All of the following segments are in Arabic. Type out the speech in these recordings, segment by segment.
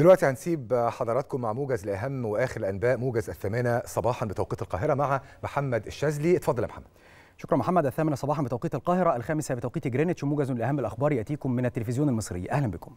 دلوقتي هنسيب حضراتكم مع موجز لاهم وآخر الأنباء موجز الثامنة صباحا بتوقيت القاهرة مع محمد الشاذلي اتفضل يا محمد شكرا محمد الثامنة صباحا بتوقيت القاهرة الخامسة بتوقيت جرينتش وموجز لاهم الأخبار يأتيكم من التلفزيون المصري أهلا بكم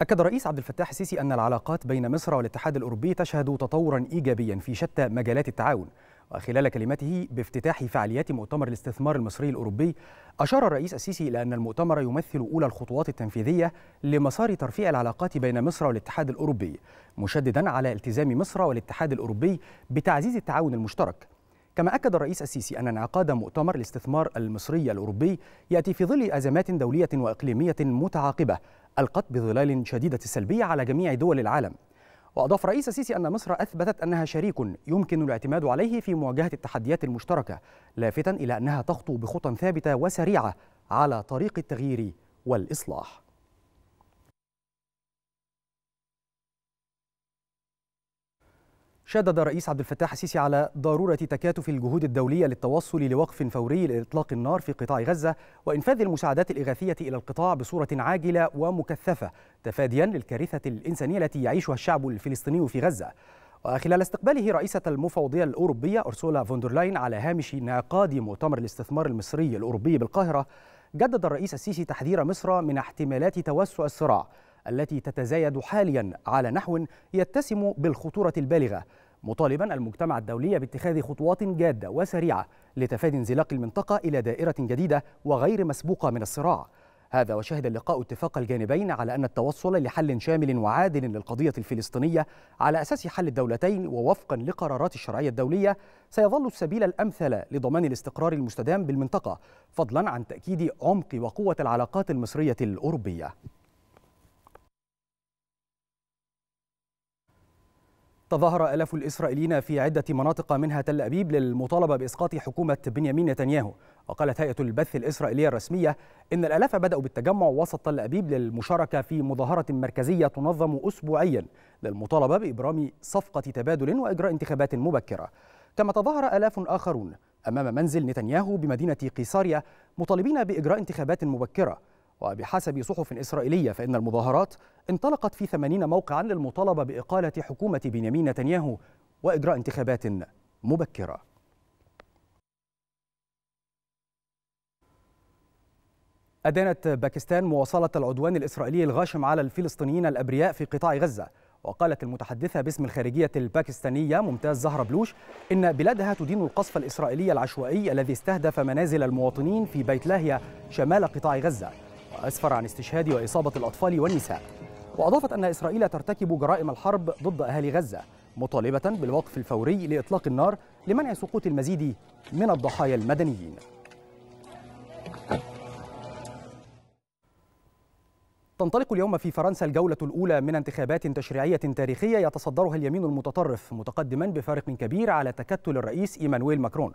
أكد الرئيس عبد الفتاح السيسي أن العلاقات بين مصر والاتحاد الأوروبي تشهد تطورا إيجابيا في شتى مجالات التعاون وخلال كلمته بافتتاح فعاليات مؤتمر الاستثمار المصري الأوروبي أشار الرئيس السيسي إلى أن المؤتمر يمثل أولى الخطوات التنفيذية لمسار ترفيع العلاقات بين مصر والاتحاد الأوروبي مشددا على التزام مصر والاتحاد الأوروبي بتعزيز التعاون المشترك كما أكد الرئيس السيسي أن انعقاد مؤتمر الاستثمار المصري الأوروبي يأتي في ظل أزمات دولية وإقليمية متعاقبة ألقت بظلال شديدة السلبية على جميع دول العالم وأضاف رئيس السيسي أن مصر أثبتت أنها شريك يمكن الاعتماد عليه في مواجهة التحديات المشتركة لافتا إلى أنها تخطو بخطى ثابتة وسريعة على طريق التغيير والإصلاح شدد الرئيس عبد الفتاح السيسي على ضرورة تكاتف الجهود الدولية للتوصل لوقف فوري لإطلاق النار في قطاع غزة وإنفاذ المساعدات الإغاثية إلى القطاع بصورة عاجلة ومكثفة تفاديا للكارثة الإنسانية التي يعيشها الشعب الفلسطيني في غزة وخلال استقباله رئيسة المفوضية الأوروبية أرسولا فوندرلاين على هامش انعقاد مؤتمر الاستثمار المصري الأوروبي بالقاهرة جدد الرئيس السيسي تحذير مصر من احتمالات توسع الصراع التي تتزايد حاليا على نحو يتسم بالخطورة البالغة مطالبا المجتمع الدولي باتخاذ خطوات جادة وسريعة لتفادي انزلاق المنطقة إلى دائرة جديدة وغير مسبوقة من الصراع هذا وشهد اللقاء اتفاق الجانبين على أن التوصل لحل شامل وعادل للقضية الفلسطينية على أساس حل الدولتين ووفقا لقرارات الشرعية الدولية سيظل السبيل الأمثل لضمان الاستقرار المستدام بالمنطقة فضلا عن تأكيد عمق وقوة العلاقات المصرية الأوروبية تظاهر ألاف الإسرائيليين في عدة مناطق منها تل أبيب للمطالبة بإسقاط حكومة بنيامين نتنياهو وقالت هيئة البث الإسرائيلية الرسمية إن الألاف بدأوا بالتجمع وسط تل أبيب للمشاركة في مظاهرة مركزية تنظم أسبوعيا للمطالبة بإبرام صفقة تبادل وإجراء انتخابات مبكرة كما تظاهر ألاف آخرون أمام منزل نتنياهو بمدينة قيصاريا مطالبين بإجراء انتخابات مبكرة وبحسب صحف إسرائيلية فإن المظاهرات انطلقت في 80 موقعا للمطالبة بإقالة حكومة بنيامين نتنياهو وإجراء انتخابات مبكرة أدانت باكستان مواصلة العدوان الإسرائيلي الغاشم على الفلسطينيين الأبرياء في قطاع غزة وقالت المتحدثة باسم الخارجية الباكستانية ممتاز زهرة بلوش إن بلادها تدين القصف الإسرائيلي العشوائي الذي استهدف منازل المواطنين في بيت لاهيا شمال قطاع غزة أسفر عن استشهاد وإصابة الأطفال والنساء وأضافت أن إسرائيل ترتكب جرائم الحرب ضد أهالي غزة مطالبة بالوقف الفوري لإطلاق النار لمنع سقوط المزيد من الضحايا المدنيين تنطلق اليوم في فرنسا الجولة الأولى من انتخابات تشريعية تاريخية يتصدرها اليمين المتطرف متقدما بفارق كبير على تكتل الرئيس إيمانويل ماكرون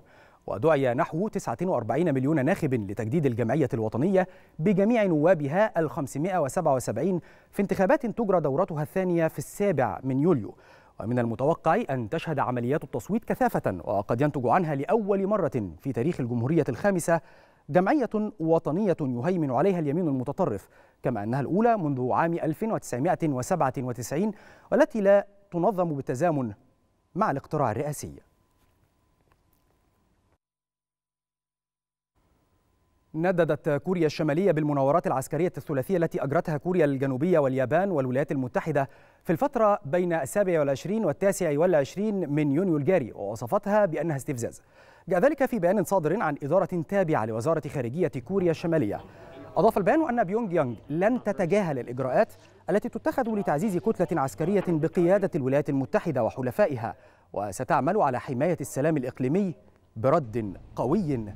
ودعي نحو 49 مليون ناخب لتجديد الجمعية الوطنية بجميع نوابها ال 577 في انتخابات تجرى دورتها الثانية في السابع من يوليو ومن المتوقع أن تشهد عمليات التصويت كثافة وقد ينتج عنها لأول مرة في تاريخ الجمهورية الخامسة جمعية وطنية يهيمن عليها اليمين المتطرف كما أنها الأولى منذ عام 1997 والتي لا تنظم بالتزامن مع الاقتراع الرئاسي نددت كوريا الشمالية بالمناورات العسكرية الثلاثية التي أجرتها كوريا الجنوبية واليابان والولايات المتحدة في الفترة بين السابع والعشرين والتاسع والعشرين من يونيو الجاري ووصفتها بأنها استفزاز جاء ذلك في بيان صادر عن إدارة تابعة لوزارة خارجية كوريا الشمالية أضاف البيان أن بيونج يانج لن تتجاهل الإجراءات التي تتخذ لتعزيز كتلة عسكرية بقيادة الولايات المتحدة وحلفائها وستعمل على حماية السلام الإقليمي برد قوي